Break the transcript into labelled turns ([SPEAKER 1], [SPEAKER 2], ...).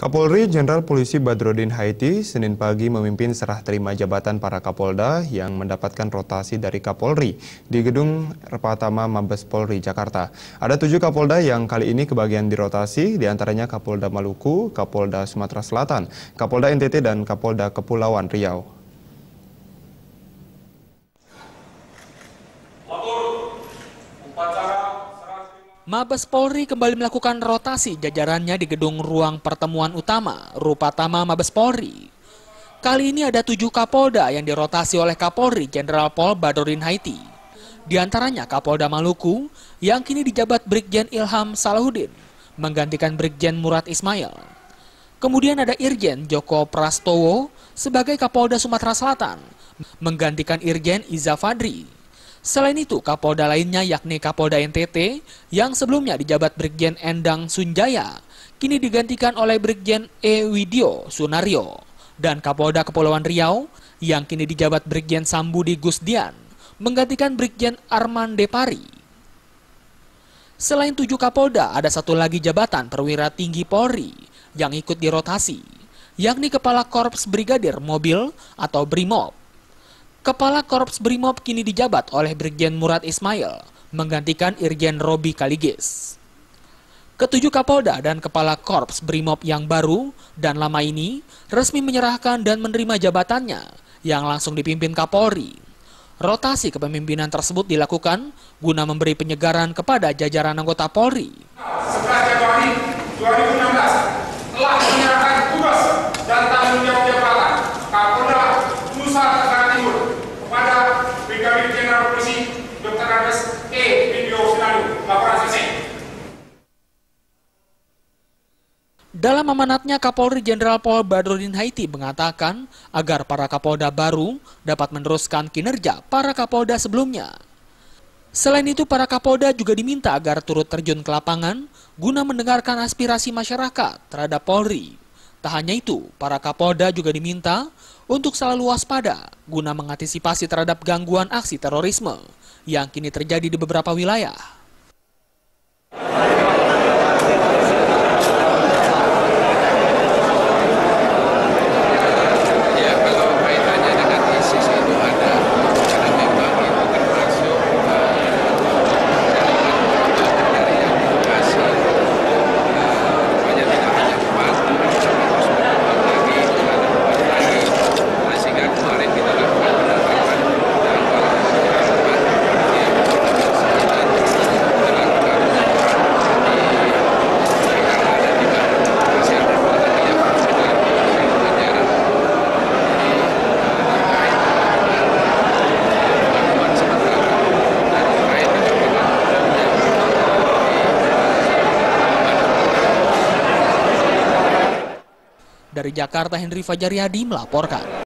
[SPEAKER 1] Kapolri Jenderal Polisi Badrodin Haiti Senin pagi memimpin serah terima jabatan para Kapolda yang mendapatkan rotasi dari Kapolri di Gedung Repatama Mabes Polri Jakarta. Ada tujuh Kapolda yang kali ini kebagian dirotasi, diantaranya Kapolda Maluku, Kapolda Sumatera Selatan, Kapolda NTT, dan Kapolda Kepulauan Riau.
[SPEAKER 2] Mabes Polri kembali melakukan rotasi jajarannya di gedung ruang pertemuan utama rupa tama Mabes Polri. Kali ini ada tujuh Kapolda yang dirotasi oleh Kapolri Jenderal Pol Badorin Haiti. Di antaranya Kapolda Maluku yang kini dijabat Brigjen Ilham Salahuddin menggantikan Brigjen Murad Ismail. Kemudian ada Irjen Joko Prastowo sebagai Kapolda Sumatera Selatan menggantikan Irjen Iza Fadri. Selain itu, Kapolda lainnya yakni Kapolda NTT yang sebelumnya dijabat Brigjen Endang Sunjaya, kini digantikan oleh Brigjen E. Widio Sunario. Dan Kapolda Kepulauan Riau yang kini dijabat Brigjen Sambudi Gusdian, menggantikan Brigjen Arman Depari. Selain tujuh Kapolda, ada satu lagi jabatan perwira tinggi Polri yang ikut dirotasi, yakni Kepala Korps Brigadir Mobil atau BRIMOB. Kepala Korps Brimob kini dijabat oleh Brigjen Murad Ismail, menggantikan Irjen Robi Kaligis. Ketujuh Kapolda dan Kepala Korps Brimob yang baru dan lama ini resmi menyerahkan dan menerima jabatannya yang langsung dipimpin Kapolri. Rotasi kepemimpinan tersebut dilakukan guna memberi penyegaran kepada jajaran anggota Polri. Setelah Januari Dalam amanatnya, Kapolri Jenderal Pol Badrodin Haiti mengatakan agar para Kapolda baru dapat meneruskan kinerja para Kapolda sebelumnya. Selain itu, para Kapolda juga diminta agar turut terjun ke lapangan guna mendengarkan aspirasi masyarakat terhadap Polri. Tak hanya itu, para kapolda juga diminta untuk selalu waspada guna mengantisipasi terhadap gangguan aksi terorisme yang kini terjadi di beberapa wilayah. Dari Jakarta, Henry Fajariadi melaporkan.